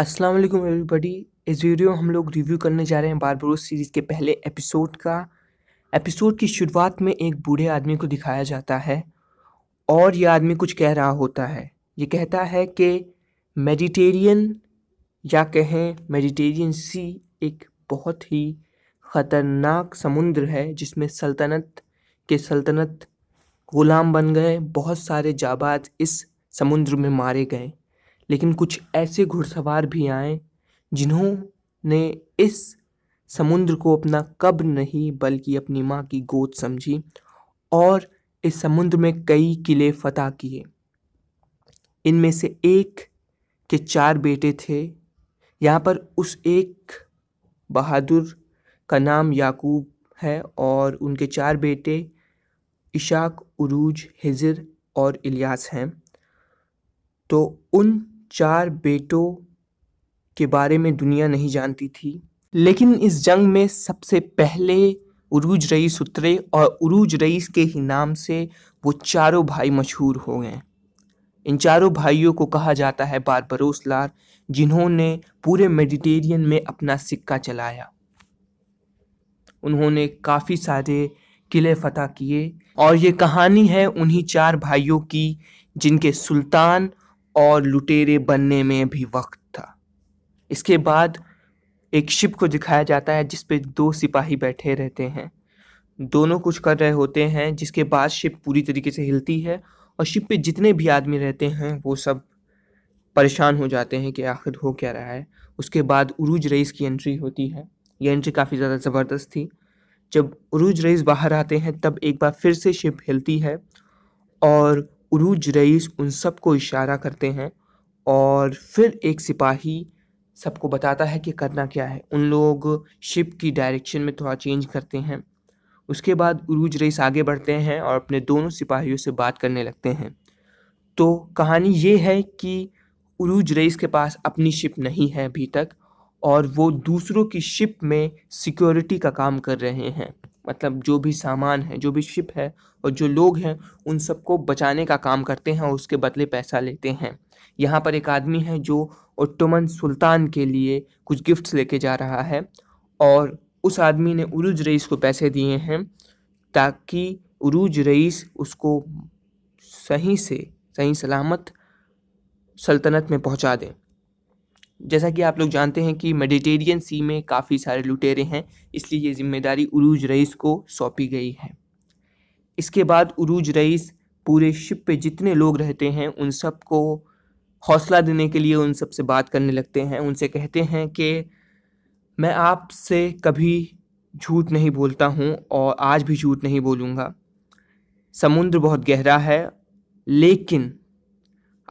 अस्सलाम वालेकुम एवरीबॉडी इस वीडियो हम लोग रिव्यू करने जा रहे हैं बारबरोस सीरीज़ के पहले एपिसोड का एपिसोड की शुरुआत में एक बूढ़े आदमी को दिखाया जाता है और यह आदमी कुछ कह रहा होता है ये कहता है कि मेडिटेरियन या कहें मेडिटेरियन सी एक बहुत ही ख़तरनाक समुद्र है जिसमें सल्तनत के सल्तनत ग़ुलाम बन गए बहुत सारे जाबाज इस समुद्र में मारे गए लेकिन कुछ ऐसे घुड़सवार भी आए जिन्होंने इस समुद्र को अपना कब्र नहीं बल्कि अपनी माँ की गोद समझी और इस समुद्र में कई किले फतह किए इनमें से एक के चार बेटे थे यहाँ पर उस एक बहादुर का नाम याकूब है और उनके चार बेटे इशाक उरूज हिजर और इलियास हैं तो उन चार बेटों के बारे में दुनिया नहीं जानती थी लेकिन इस जंग में सबसे पहले उरूज रईस उतरे और उरूज रईस के ही नाम से वो चारों भाई मशहूर हो गए इन चारों भाइयों को कहा जाता है बारबरोस लार जिन्होंने पूरे मेडिटेरियन में अपना सिक्का चलाया उन्होंने काफ़ी सारे किले फतह किए और ये कहानी है उन्हीं चार भाइयों की जिनके सुल्तान और लुटेरे बनने में भी वक्त था इसके बाद एक शिप को दिखाया जाता है जिसपे दो सिपाही बैठे रहते हैं दोनों कुछ कर रहे होते हैं जिसके बाद शिप पूरी तरीके से हिलती है और शिप पे जितने भी आदमी रहते हैं वो सब परेशान हो जाते हैं कि आखिर हो क्या रहा है उसके बाद उरूज रईस की एंट्री होती है ये एंट्री काफ़ी ज़्यादा ज़बरदस्त थी जब उरूज रईस बाहर आते हैं तब एक बार फिर से शिप हिलती है और उरूज रईस उन सबको इशारा करते हैं और फिर एक सिपाही सबको बताता है कि करना क्या है उन लोग शिप की डायरेक्शन में थोड़ा चेंज करते हैं उसके बाद उरूज रईस आगे बढ़ते हैं और अपने दोनों सिपाहियों से बात करने लगते हैं तो कहानी ये है कि उरूज रईस के पास अपनी शिप नहीं है अभी तक और वो दूसरों की शिप में सिक्योरिटी का काम कर रहे हैं मतलब जो भी सामान है जो भी शिप है और जो लोग हैं उन सबको बचाने का काम करते हैं और उसके बदले पैसा लेते हैं यहाँ पर एक आदमी है जो ओटोमन सुल्तान के लिए कुछ गिफ्ट्स लेके जा रहा है और उस आदमी ने उरूज रईस को पैसे दिए हैं ताकि उरूज रईस उसको सही से सही सलामत सल्तनत में पहुँचा दें जैसा कि आप लोग जानते हैं कि मेडिटेरियन सी में काफ़ी सारे लुटेरे हैं इसलिए ये जिम्मेदारी उरूज रईस को सौंपी गई है इसके बाद उरूज रईस पूरे शिप पे जितने लोग रहते हैं उन सब को हौसला देने के लिए उन सब से बात करने लगते हैं उनसे कहते हैं कि मैं आपसे कभी झूठ नहीं बोलता हूँ और आज भी झूठ नहीं बोलूँगा समुद्र बहुत गहरा है लेकिन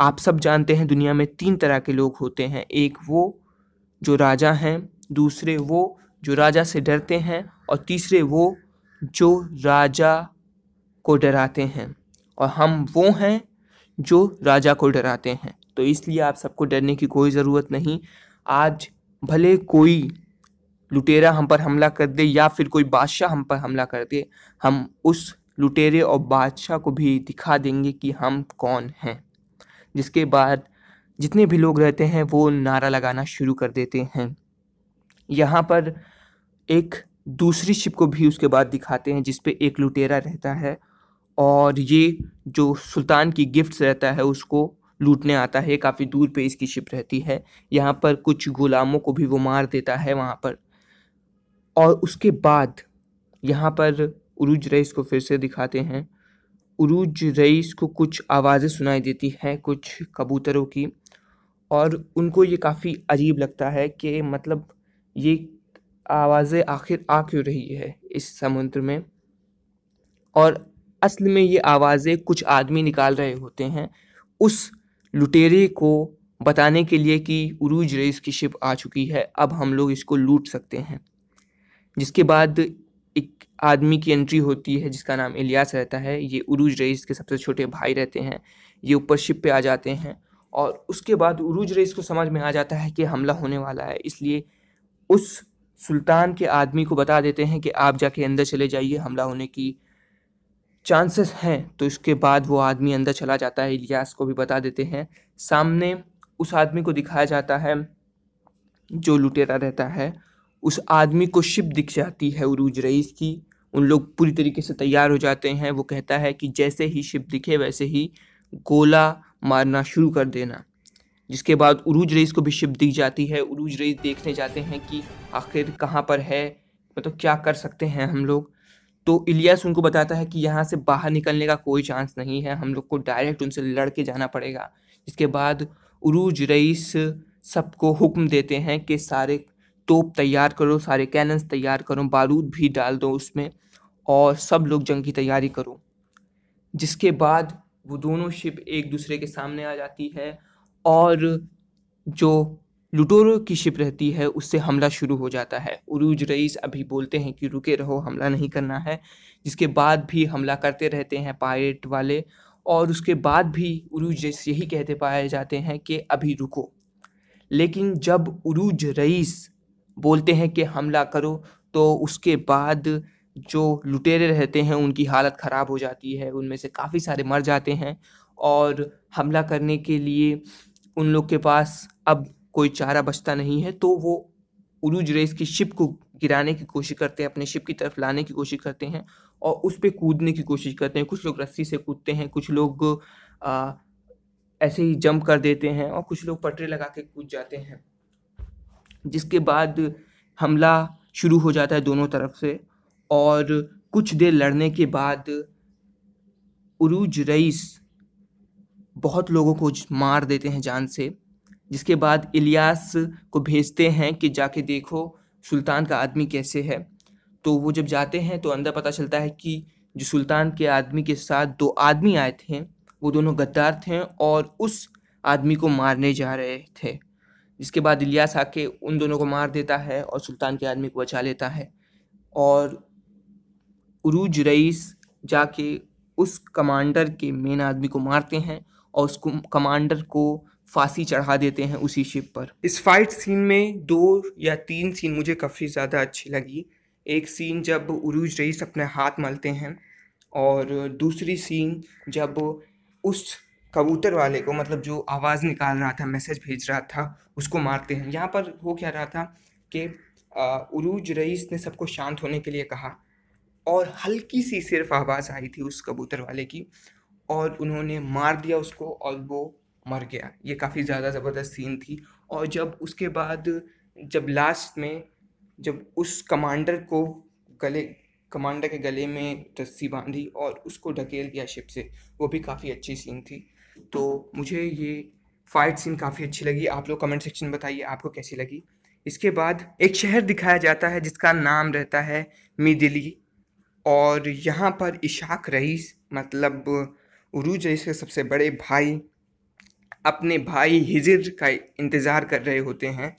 आप सब जानते हैं दुनिया में तीन तरह के लोग होते हैं एक वो जो राजा हैं दूसरे वो जो राजा से डरते हैं और तीसरे वो जो राजा को डराते हैं और हम वो हैं जो राजा को डराते हैं तो इसलिए आप सबको डरने की कोई ज़रूरत नहीं आज भले कोई लुटेरा हम पर हमला कर दे या फिर कोई बादशाह हम पर हमला कर दे हम उस लुटेरे और बादशाह को भी दिखा देंगे कि हम कौन हैं जिसके बाद जितने भी लोग रहते हैं वो नारा लगाना शुरू कर देते हैं यहाँ पर एक दूसरी शिप को भी उसके बाद दिखाते हैं जिसपे एक लुटेरा रहता है और ये जो सुल्तान की गिफ्ट्स रहता है उसको लूटने आता है काफ़ी दूर पे इसकी शिप रहती है यहाँ पर कुछ गुलामों को भी वो मार देता है वहाँ पर और उसके बाद यहाँ पर उरूज रईस को फिर से दिखाते हैं उरूज रईस को कुछ आवाज़ें सुनाई देती हैं कुछ कबूतरों की और उनको ये काफ़ी अजीब लगता है कि मतलब ये आवाज़ें आखिर आ क्यों रही है इस समुद्र में और असल में ये आवाज़ें कुछ आदमी निकाल रहे होते हैं उस लुटेरे को बताने के लिए कि उरूज रईस की शिप आ चुकी है अब हम लोग इसको लूट सकते हैं जिसके बाद एक आदमी की एंट्री होती है जिसका नाम इलियास रहता है ये उरूज रईस के सबसे छोटे भाई रहते हैं ये ऊपर शिप पे आ जाते हैं और उसके बाद उरूज रईस को समझ में आ जाता है कि हमला होने वाला है इसलिए उस सुल्तान के आदमी को बता देते हैं कि आप जाके अंदर चले जाइए हमला होने की चांसेस हैं तो इसके बाद वो आदमी अंदर चला जाता है इलियास को भी बता देते हैं सामने उस आदमी को दिखाया जाता है जो लुटेरा रहता है उस आदमी को शिप दिख जाती है उरूज रईस की उन लोग पूरी तरीके से तैयार हो जाते हैं वो कहता है कि जैसे ही शिप दिखे वैसे ही गोला मारना शुरू कर देना जिसके बाद उरूज रईस को भी शिप दिख जाती है उरूज रईस देखने जाते हैं कि आखिर कहाँ पर है मतलब तो क्या कर सकते हैं हम लोग तो इलियास उनको बताता है कि यहाँ से बाहर निकलने का कोई चांस नहीं है हम लोग को डायरेक्ट उनसे लड़ के जाना पड़ेगा जिसके बाद उरूज रईस सबको हुक्म देते हैं कि सारे तोप तैयार करो सारे कैनन्स तैयार करो बारूद भी डाल दो उसमें और सब लोग जंग की तैयारी करो जिसके बाद वो दोनों शिप एक दूसरे के सामने आ जाती है और जो लुटोरो की शिप रहती है उससे हमला शुरू हो जाता है उरूज रईस अभी बोलते हैं कि रुके रहो हमला नहीं करना है जिसके बाद भी हमला करते रहते हैं पायरेट वाले और उसके बाद भी उरूज रईस यही कहते पाए जाते हैं कि अभी रुको लेकिन जब उरूज रईस बोलते हैं कि हमला करो तो उसके बाद जो लुटेरे रहते हैं उनकी हालत ख़राब हो जाती है उनमें से काफ़ी सारे मर जाते हैं और हमला करने के लिए उन लोग के पास अब कोई चारा बचता नहीं है तो वो उरूज रेस की शिप को गिराने की कोशिश करते हैं अपने शिप की तरफ लाने की कोशिश करते हैं और उस पर कूदने की कोशिश करते हैं कुछ लोग रस्सी से कूदते हैं कुछ लोग आ, ऐसे ही जंप कर देते हैं और कुछ लोग पटरे लगा के कूद जाते हैं जिसके बाद हमला शुरू हो जाता है दोनों तरफ से और कुछ देर लड़ने के बाद उरूज रईस बहुत लोगों को मार देते हैं जान से जिसके बाद इलियास को भेजते हैं कि जाके देखो सुल्तान का आदमी कैसे है तो वो जब जाते हैं तो अंदर पता चलता है कि जो सुल्तान के आदमी के साथ दो आदमी आए थे वो दोनों गद्दार थे और उस आदमी को मारने जा रहे थे जिसके बाद इलियास आके उन दोनों को मार देता है और सुल्तान के आदमी को बचा लेता है और उरूज रईस जाके उस कमांडर के मेन आदमी को मारते हैं और उस कमांडर को फांसी चढ़ा देते हैं उसी शिप पर इस फाइट सीन में दो या तीन सीन मुझे काफ़ी ज़्यादा अच्छी लगी एक सीन जब उरूज रईस अपने हाथ मलते हैं और दूसरी सीन जब उस कबूतर वाले को मतलब जो आवाज़ निकाल रहा था मैसेज भेज रहा था उसको मारते हैं यहाँ पर हो क्या रहा था कि उरूज रईस ने सबको शांत होने के लिए कहा और हल्की सी सिर्फ आवाज़ आई थी उस कबूतर वाले की और उन्होंने मार दिया उसको और वो मर गया ये काफ़ी ज़्यादा ज़बरदस्त सीन थी और जब उसके बाद जब लास्ट में जब उस कमांडर को गले कमांडर के गले में रस्सी बांधी और उसको ढकेल दिया शिप से वो भी काफ़ी अच्छी सीन थी तो मुझे ये फाइट सीन काफ़ी अच्छी लगी आप लोग कमेंट सेक्शन में बताइए आपको कैसी लगी इसके बाद एक शहर दिखाया जाता है जिसका नाम रहता है मिदिली और यहाँ पर इशाक रईस मतलब उरूज रईस के सबसे बड़े भाई अपने भाई हिजिर का इंतज़ार कर रहे होते हैं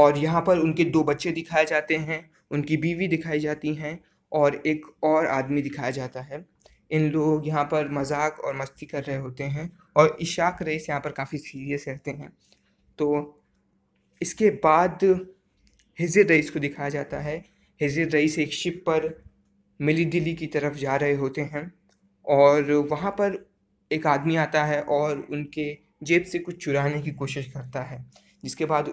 और यहाँ पर उनके दो बच्चे दिखाए जाते हैं उनकी बीवी दिखाई जाती हैं और एक और आदमी दिखाया जाता है इन लोग यहाँ पर मजाक और मस्ती कर रहे होते हैं और इशाक रईस यहाँ पर काफ़ी सीरियस रहते हैं तो इसके बाद हिजर रईस को दिखाया जाता है हिजर रईस एक शिप पर मिली दिल्ली की तरफ जा रहे होते हैं और वहाँ पर एक आदमी आता है और उनके जेब से कुछ चुराने की कोशिश करता है जिसके बाद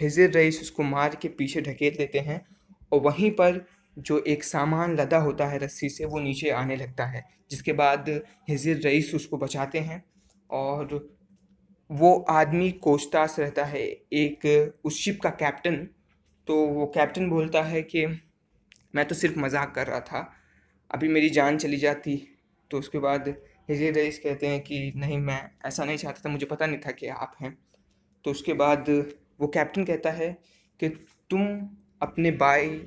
हिजर रईस उसको मार के पीछे ढकेल देते हैं और वहीं पर जो एक सामान लदा होता है रस्सी से वो नीचे आने लगता है जिसके बाद हिजिर रईस उसको बचाते हैं और वो आदमी कोचतास रहता है एक उस शिप का कैप्टन तो वो कैप्टन बोलता है कि मैं तो सिर्फ मजाक कर रहा था अभी मेरी जान चली जाती तो उसके बाद हिजिर रईस कहते हैं कि नहीं मैं ऐसा नहीं चाहता था मुझे पता नहीं था कि आप हैं तो उसके बाद वो कैप्टन कहता है कि तुम अपने बाई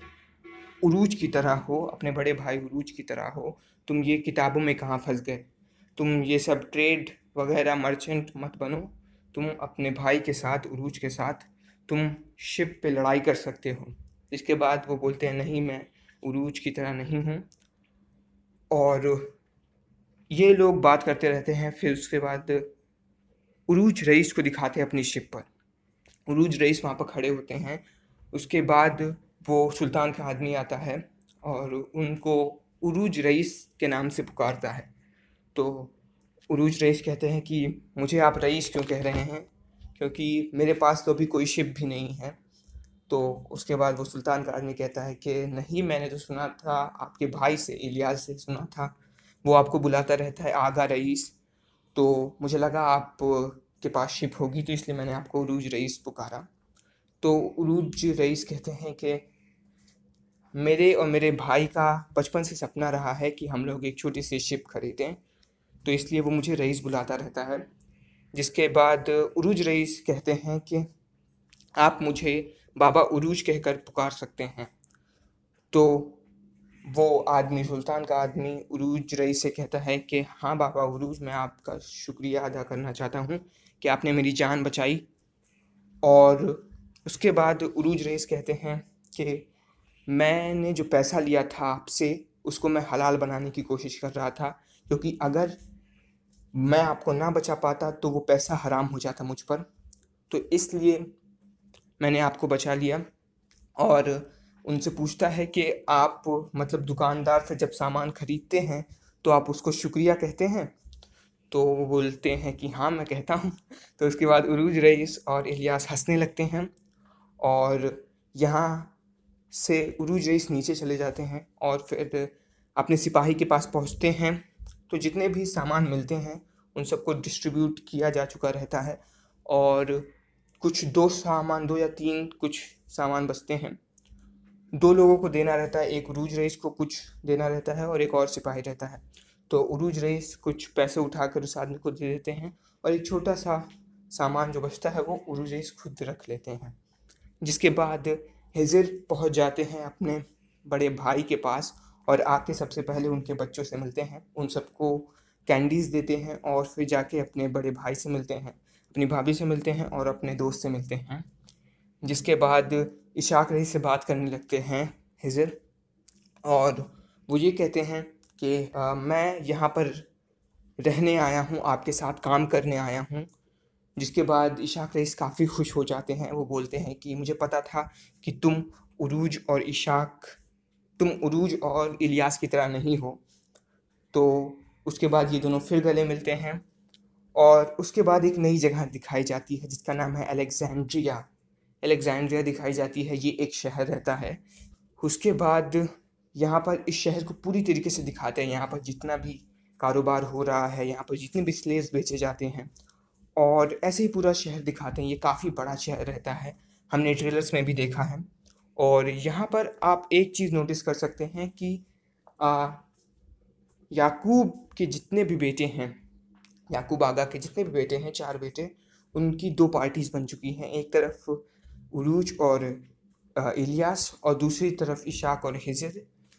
उरूज की तरह हो अपने बड़े भाई उरूज की तरह हो तुम ये किताबों में कहाँ फंस गए तुम ये सब ट्रेड वगैरह मर्चेंट मत बनो तुम अपने भाई के साथ उरूज के साथ तुम शिप पे लड़ाई कर सकते हो इसके बाद वो बोलते हैं नहीं मैं उरूज की तरह नहीं हूँ और ये लोग बात करते रहते हैं फिर उसके बाद उरूज रईस को दिखाते हैं अपनी शिप पर उरूज रईस वहाँ पर खड़े होते हैं उसके बाद वो सुल्तान का आदमी आता है और उनको उरूज रईस के नाम से पुकारता है तो उरूज रईस कहते हैं कि मुझे आप रईस क्यों कह रहे हैं क्योंकि मेरे पास तो अभी कोई शिप भी नहीं है तो उसके बाद वो सुल्तान का आदमी कहता है कि नहीं मैंने तो सुना था आपके भाई से इलियास से सुना था वो आपको बुलाता रहता है आगा रईस तो मुझे लगा आप के पास शिप होगी तो इसलिए मैंने आपको उरूज रईस पुकारा तो उरूज रईस कहते हैं कि मेरे और मेरे भाई का बचपन से सपना रहा है कि हम लोग एक छोटी सी शिप खरीदें तो इसलिए वो मुझे रईस बुलाता रहता है जिसके बाद उरूज रईस कहते हैं कि आप मुझे बाबा उरूज कहकर पुकार सकते हैं तो वो आदमी सुल्तान का आदमी उरूज रईस से कहता है कि हाँ बाबा उरूज मैं आपका शुक्रिया अदा करना चाहता हूँ कि आपने मेरी जान बचाई और उसके बाद उरूज रईस कहते हैं कि मैंने जो पैसा लिया था आपसे उसको मैं हलाल बनाने की कोशिश कर रहा था क्योंकि अगर मैं आपको ना बचा पाता तो वो पैसा हराम हो जाता मुझ पर तो इसलिए मैंने आपको बचा लिया और उनसे पूछता है कि आप मतलब दुकानदार से जब सामान ख़रीदते हैं तो आप उसको शुक्रिया कहते हैं तो वो बोलते हैं कि हाँ मैं कहता हूँ तो उसके बाद उरूज रईस और इलियास हंसने लगते हैं और यहाँ से उरूज रईस नीचे चले जाते हैं और फिर अपने सिपाही के पास पहुंचते हैं तो जितने भी सामान मिलते हैं उन सबको डिस्ट्रीब्यूट किया जा चुका रहता है और कुछ दो सामान दो या तीन कुछ सामान बचते हैं दो लोगों को देना रहता है एक उरूज रईस को कुछ देना रहता है और एक और सिपाही रहता है तो उरूज रईस कुछ पैसे उठाकर उस आदमी को दे देते हैं और एक छोटा सा सामान जो बचता है वो उरूज रईस खुद रख लेते हैं जिसके बाद हिजिर पहुंच जाते हैं अपने हम्म। बड़े भाई के पास और आके सबसे पहले उनके बच्चों से मिलते हैं उन सबको कैंडीज़ देते हैं और फिर जाके अपने बड़े भाई से मिलते हैं अपनी भाभी से मिलते हैं और अपने दोस्त से मिलते हैं हम्म। जिसके बाद इशाक रही से बात करने लगते हैं हिजर और वो ये कहते हैं कि आ, मैं यहाँ पर रहने आया हूँ आपके साथ काम करने आया हूँ जिसके बाद इशाक रईस काफ़ी खुश हो जाते हैं वो बोलते हैं कि मुझे पता था कि तुम उरूज और इशाक तुम उरूज और इलियास की तरह नहीं हो तो उसके बाद ये दोनों फिर गले मिलते हैं और उसके बाद एक नई जगह दिखाई जाती है जिसका नाम है अलेक्जेंड्रिया अलेक्जेंड्रिया दिखाई जाती है ये एक शहर रहता है उसके बाद यहाँ पर इस शहर को पूरी तरीके से दिखाते हैं यहाँ पर जितना भी कारोबार हो रहा है यहाँ पर जितने भी स्लेव्स बेचे जाते हैं और ऐसे ही पूरा शहर दिखाते हैं ये काफ़ी बड़ा शहर रहता है हमने ट्रेलर्स में भी देखा है और यहाँ पर आप एक चीज़ नोटिस कर सकते हैं कि आ, याकूब के जितने भी बेटे हैं याकूब आगा के जितने भी बेटे हैं चार बेटे उनकी दो पार्टीज़ बन चुकी हैं एक तरफ उरूज और इलियास और दूसरी तरफ इशाक और हिजर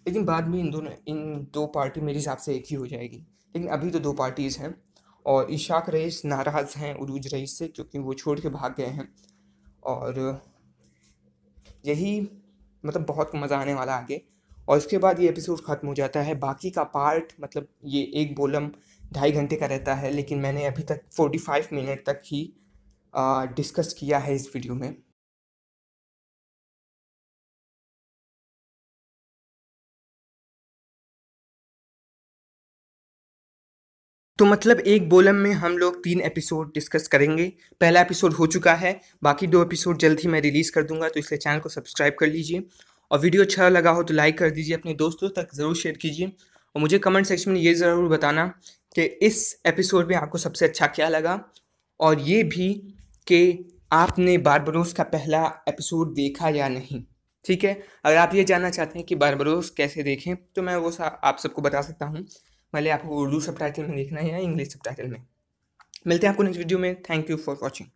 लेकिन बाद में इन दोनों इन दो पार्टी मेरे हिसाब से एक ही हो जाएगी लेकिन अभी तो दो पार्टीज़ हैं और इशाक रईस नाराज़ हैं उरूज रईस से क्योंकि वो छोड़ के भाग गए हैं और यही मतलब बहुत मज़ा आने वाला आगे और उसके बाद ये एपिसोड ख़त्म हो जाता है बाकी का पार्ट मतलब ये एक बोलम ढाई घंटे का रहता है लेकिन मैंने अभी तक फोर्टी फाइव मिनट तक ही डिस्कस किया है इस वीडियो में तो मतलब एक बोलम में हम लोग तीन एपिसोड डिस्कस करेंगे पहला एपिसोड हो चुका है बाकी दो एपिसोड जल्द ही मैं रिलीज़ कर दूंगा तो इसलिए चैनल को सब्सक्राइब कर लीजिए और वीडियो अच्छा लगा हो तो लाइक कर दीजिए अपने दोस्तों तक ज़रूर शेयर कीजिए और मुझे कमेंट सेक्शन में ये ज़रूर बताना कि इस एपिसोड में आपको सबसे अच्छा क्या लगा और ये भी कि आपने बारबरोस का पहला एपिसोड देखा या नहीं ठीक है अगर आप ये जानना चाहते हैं कि बारबरोस कैसे देखें तो मैं वो आप सबको बता सकता हूँ पहले आपको उर्दू सब में देखना है या इंग्लिश सब में मिलते हैं आपको नेक्स्ट वीडियो में थैंक यू फॉर वॉचिंग